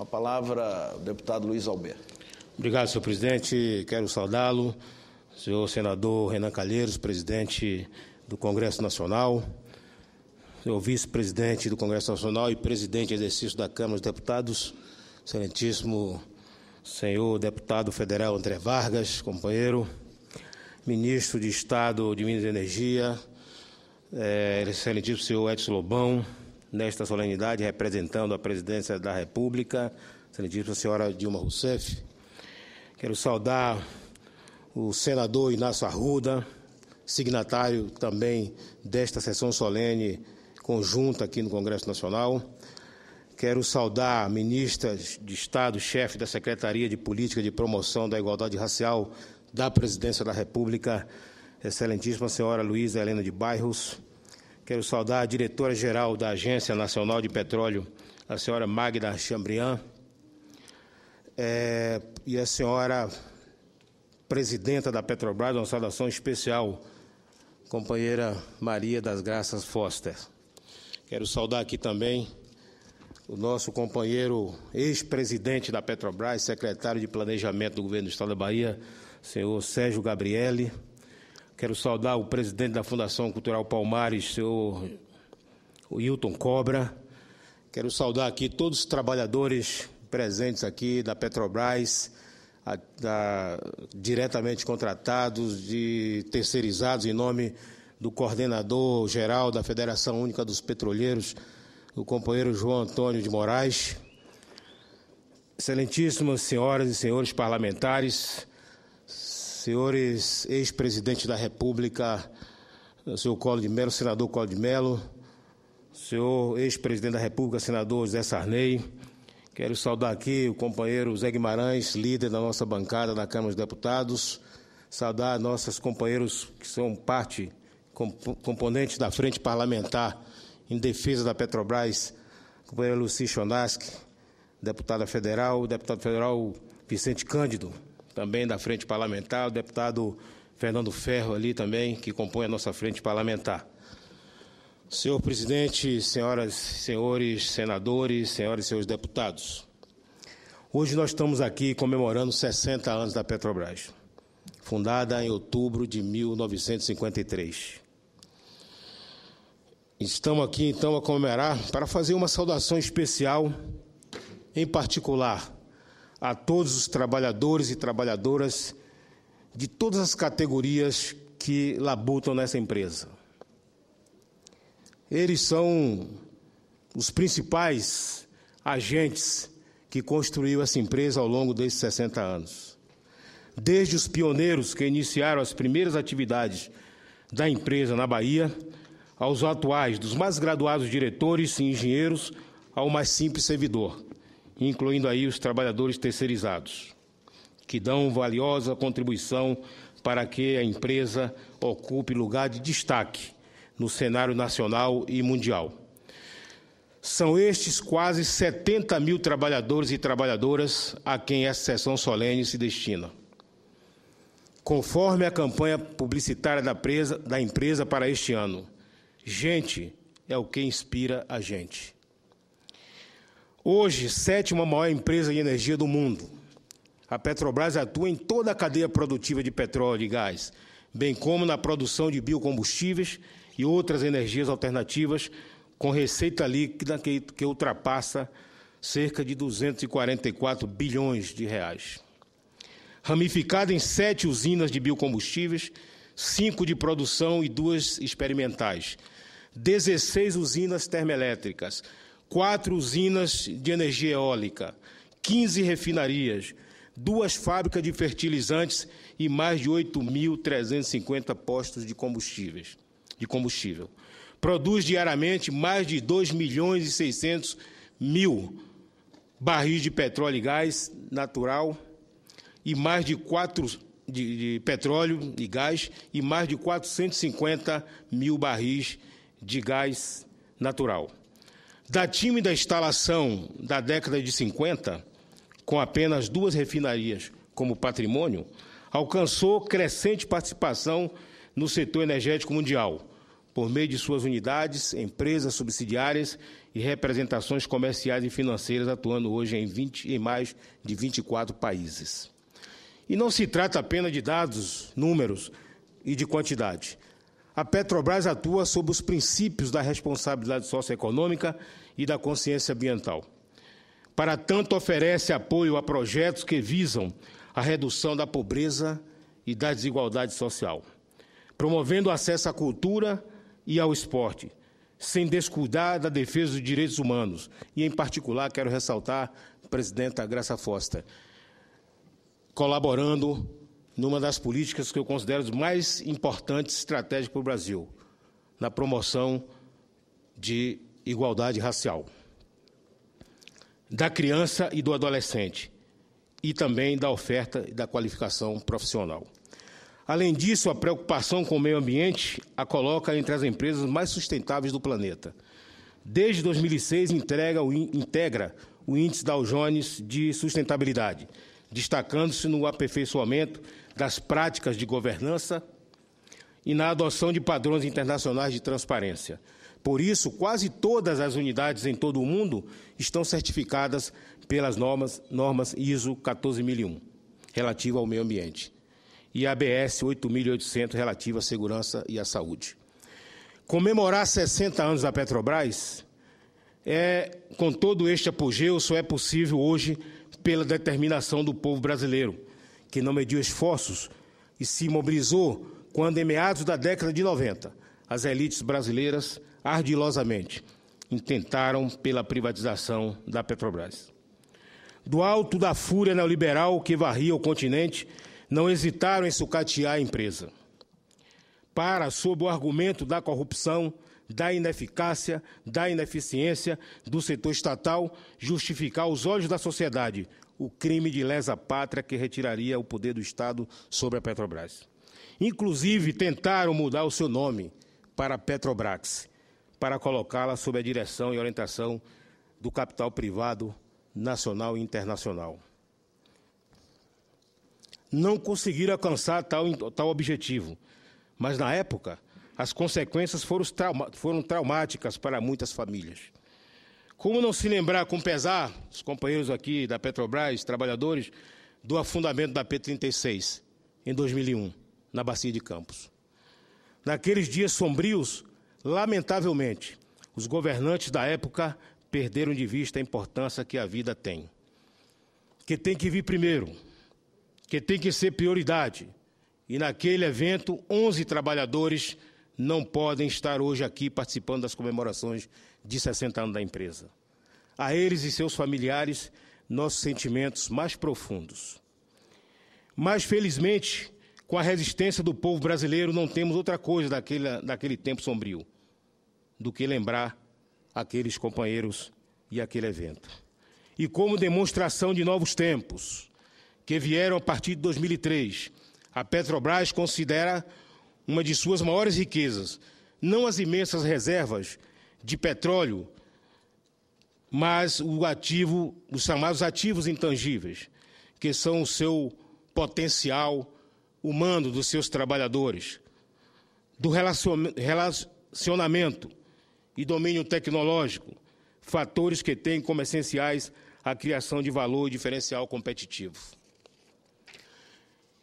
Com a palavra, o deputado Luiz Alberto. Obrigado, senhor presidente. Quero saudá-lo, senhor senador Renan Calheiros, presidente do Congresso Nacional, senhor vice-presidente do Congresso Nacional e presidente de exercício da Câmara dos Deputados, excelentíssimo senhor deputado federal André Vargas, companheiro, ministro de Estado de Minas e Energia, eh, excelentíssimo senhor Edson Lobão, nesta solenidade, representando a presidência da República, Excelentíssima Senhora Dilma Rousseff. Quero saudar o senador Inácio Arruda, signatário também desta sessão solene conjunta aqui no Congresso Nacional. Quero saudar a ministra de Estado, chefe da Secretaria de Política de Promoção da Igualdade Racial da Presidência da República, Excelentíssima Senhora Luísa Helena de Bairros. Quero saudar a diretora-geral da Agência Nacional de Petróleo, a senhora Magda Chambrian, é, e a senhora presidenta da Petrobras, uma saudação especial, companheira Maria das Graças Foster. Quero saudar aqui também o nosso companheiro ex-presidente da Petrobras, secretário de Planejamento do Governo do Estado da Bahia, senhor Sérgio Gabriele Quero saudar o presidente da Fundação Cultural Palmares, senhor Hilton Cobra. Quero saudar aqui todos os trabalhadores presentes aqui da Petrobras, a, da, diretamente contratados, de terceirizados, em nome do coordenador geral da Federação Única dos Petroleiros, o companheiro João Antônio de Moraes. Excelentíssimas senhoras e senhores parlamentares, senhores ex-presidente da República, senhor Colo de Melo, senador Colo de Melo, senhor ex-presidente da República, senador José Sarney, quero saudar aqui o companheiro Zé Guimarães, líder da nossa bancada na Câmara dos Deputados, saudar nossos companheiros que são parte, componentes da Frente Parlamentar em Defesa da Petrobras, companheiro Luci Chonaski, deputada federal, deputado federal Vicente Cândido, também da frente parlamentar, o deputado Fernando Ferro ali também, que compõe a nossa frente parlamentar. Senhor presidente, senhoras, senhores senadores, senhoras e senhores deputados. Hoje nós estamos aqui comemorando 60 anos da Petrobras, fundada em outubro de 1953. Estamos aqui então a comemorar para fazer uma saudação especial, em particular a todos os trabalhadores e trabalhadoras de todas as categorias que labutam nessa empresa. Eles são os principais agentes que construiu essa empresa ao longo desses 60 anos. Desde os pioneiros que iniciaram as primeiras atividades da empresa na Bahia, aos atuais, dos mais graduados diretores e engenheiros, ao mais simples servidor incluindo aí os trabalhadores terceirizados, que dão valiosa contribuição para que a empresa ocupe lugar de destaque no cenário nacional e mundial. São estes quase 70 mil trabalhadores e trabalhadoras a quem essa sessão solene se destina. Conforme a campanha publicitária da, presa, da empresa para este ano, gente é o que inspira a gente. Hoje, sétima maior empresa de energia do mundo. A Petrobras atua em toda a cadeia produtiva de petróleo e gás, bem como na produção de biocombustíveis e outras energias alternativas, com receita líquida que, que ultrapassa cerca de 244 bilhões de reais. Ramificada em sete usinas de biocombustíveis, cinco de produção e duas experimentais, 16 usinas termoelétricas, quatro usinas de energia eólica, 15 refinarias, duas fábricas de fertilizantes e mais de 8.350 postos de combustíveis, de combustível. Produz diariamente mais de 2 milhões e 600 mil barris de petróleo e gás natural e mais de quatro de, de petróleo e gás e mais de 450 mil barris de gás natural. Da tímida instalação da década de 50, com apenas duas refinarias como patrimônio, alcançou crescente participação no setor energético mundial, por meio de suas unidades, empresas subsidiárias e representações comerciais e financeiras atuando hoje em, 20, em mais de 24 países. E não se trata apenas de dados, números e de quantidade a Petrobras atua sob os princípios da responsabilidade socioeconômica e da consciência ambiental. Para tanto, oferece apoio a projetos que visam a redução da pobreza e da desigualdade social, promovendo o acesso à cultura e ao esporte, sem descuidar da defesa dos direitos humanos. E, em particular, quero ressaltar a presidenta Graça Foster, colaborando numa das políticas que eu considero mais importantes estratégicas para o Brasil, na promoção de igualdade racial da criança e do adolescente e também da oferta e da qualificação profissional. Além disso, a preocupação com o meio ambiente a coloca entre as empresas mais sustentáveis do planeta. Desde 2006 integra o índice Dow Jones de sustentabilidade, destacando-se no aperfeiçoamento das práticas de governança e na adoção de padrões internacionais de transparência. Por isso, quase todas as unidades em todo o mundo estão certificadas pelas normas, normas ISO 14001, relativa ao meio ambiente, e ABS 8800, relativa à segurança e à saúde. Comemorar 60 anos da Petrobras é, com todo este apogeu, só é possível hoje pela determinação do povo brasileiro, que não mediu esforços e se mobilizou quando, em meados da década de 90, as elites brasileiras ardilosamente intentaram pela privatização da Petrobras. Do alto da fúria neoliberal que varria o continente, não hesitaram em sucatear a empresa. Para, sob o argumento da corrupção, da ineficácia, da ineficiência do setor estatal justificar aos olhos da sociedade o crime de lesa pátria que retiraria o poder do Estado sobre a Petrobras. Inclusive, tentaram mudar o seu nome para Petrobras, para colocá-la sob a direção e orientação do capital privado nacional e internacional. Não conseguiram alcançar tal, tal objetivo, mas na época as consequências foram, trauma, foram traumáticas para muitas famílias. Como não se lembrar com pesar, os companheiros aqui da Petrobras, trabalhadores, do afundamento da P36 em 2001, na Bacia de Campos. Naqueles dias sombrios, lamentavelmente, os governantes da época perderam de vista a importância que a vida tem. Que tem que vir primeiro, que tem que ser prioridade. E naquele evento, 11 trabalhadores não podem estar hoje aqui participando das comemorações de 60 anos da empresa. A eles e seus familiares, nossos sentimentos mais profundos. Mas, felizmente, com a resistência do povo brasileiro, não temos outra coisa daquele, daquele tempo sombrio do que lembrar aqueles companheiros e aquele evento. E como demonstração de novos tempos que vieram a partir de 2003, a Petrobras considera uma de suas maiores riquezas, não as imensas reservas de petróleo, mas o ativo, os chamados ativos intangíveis, que são o seu potencial humano dos seus trabalhadores, do relacionamento e domínio tecnológico, fatores que têm como essenciais a criação de valor e diferencial competitivo.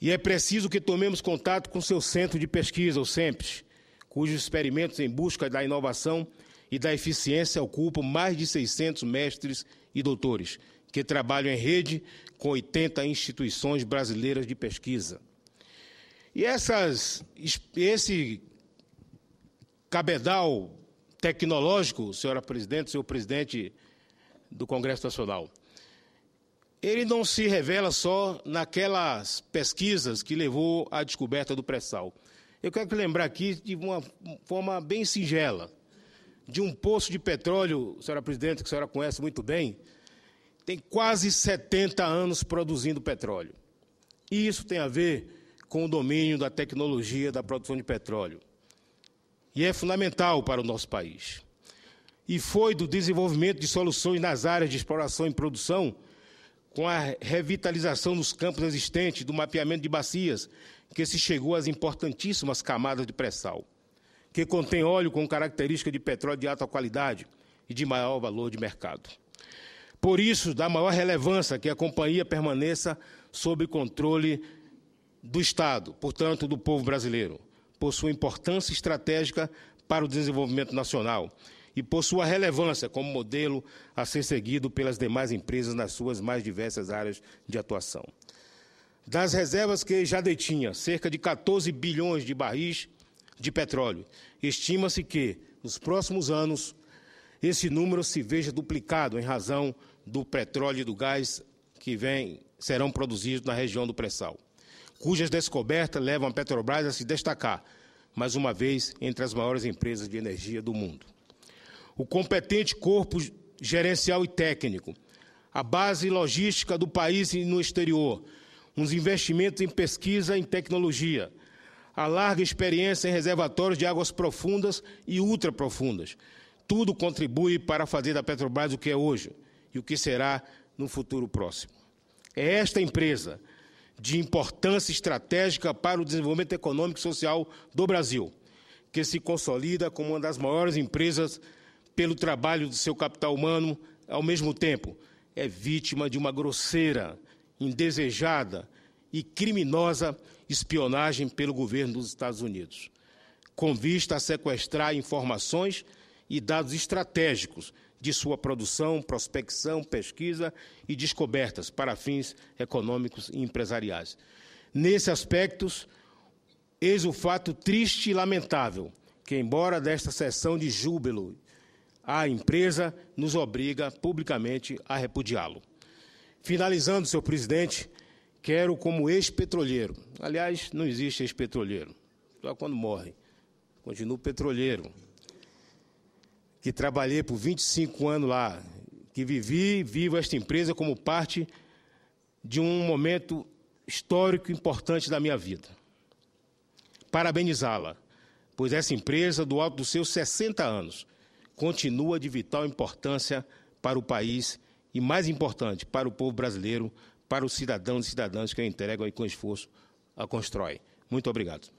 E é preciso que tomemos contato com seu centro de pesquisa, o SEMPES, cujos experimentos em busca da inovação e da eficiência ocupam mais de 600 mestres e doutores, que trabalham em rede com 80 instituições brasileiras de pesquisa. E essas, esse cabedal tecnológico, senhora presidente, senhor presidente do Congresso Nacional, ele não se revela só naquelas pesquisas que levou à descoberta do pré-sal. Eu quero lembrar aqui de uma forma bem singela, de um poço de petróleo, senhora presidente, que a senhora conhece muito bem, tem quase 70 anos produzindo petróleo. E isso tem a ver com o domínio da tecnologia da produção de petróleo. E é fundamental para o nosso país. E foi do desenvolvimento de soluções nas áreas de exploração e produção com a revitalização dos campos existentes, do mapeamento de bacias, que se chegou às importantíssimas camadas de pré-sal, que contém óleo com característica de petróleo de alta qualidade e de maior valor de mercado. Por isso, dá maior relevância que a companhia permaneça sob controle do Estado, portanto, do povo brasileiro, por sua importância estratégica para o desenvolvimento nacional e possua relevância como modelo a ser seguido pelas demais empresas nas suas mais diversas áreas de atuação. Das reservas que já detinha, cerca de 14 bilhões de barris de petróleo, estima-se que, nos próximos anos, esse número se veja duplicado em razão do petróleo e do gás que vem, serão produzidos na região do pré-sal, cujas descobertas levam a Petrobras a se destacar, mais uma vez, entre as maiores empresas de energia do mundo o competente corpo gerencial e técnico, a base logística do país e no exterior, uns investimentos em pesquisa e em tecnologia, a larga experiência em reservatórios de águas profundas e ultraprofundas. Tudo contribui para fazer da Petrobras o que é hoje e o que será no futuro próximo. É esta empresa de importância estratégica para o desenvolvimento econômico e social do Brasil, que se consolida como uma das maiores empresas pelo trabalho do seu capital humano, ao mesmo tempo é vítima de uma grosseira, indesejada e criminosa espionagem pelo governo dos Estados Unidos, com vista a sequestrar informações e dados estratégicos de sua produção, prospecção, pesquisa e descobertas para fins econômicos e empresariais. Nesse aspecto, eis o fato triste e lamentável que, embora desta sessão de júbilo a empresa nos obriga publicamente a repudiá-lo. Finalizando, senhor presidente, quero como ex-petroleiro. Aliás, não existe ex-petroleiro, só quando morre. Continuo petroleiro. Que trabalhei por 25 anos lá, que vivi e vivo esta empresa como parte de um momento histórico importante da minha vida. Parabenizá-la, pois essa empresa, do alto dos seus 60 anos, continua de vital importância para o país e, mais importante, para o povo brasileiro, para os cidadãos e cidadãs que a entregam e com esforço a constrói. Muito obrigado.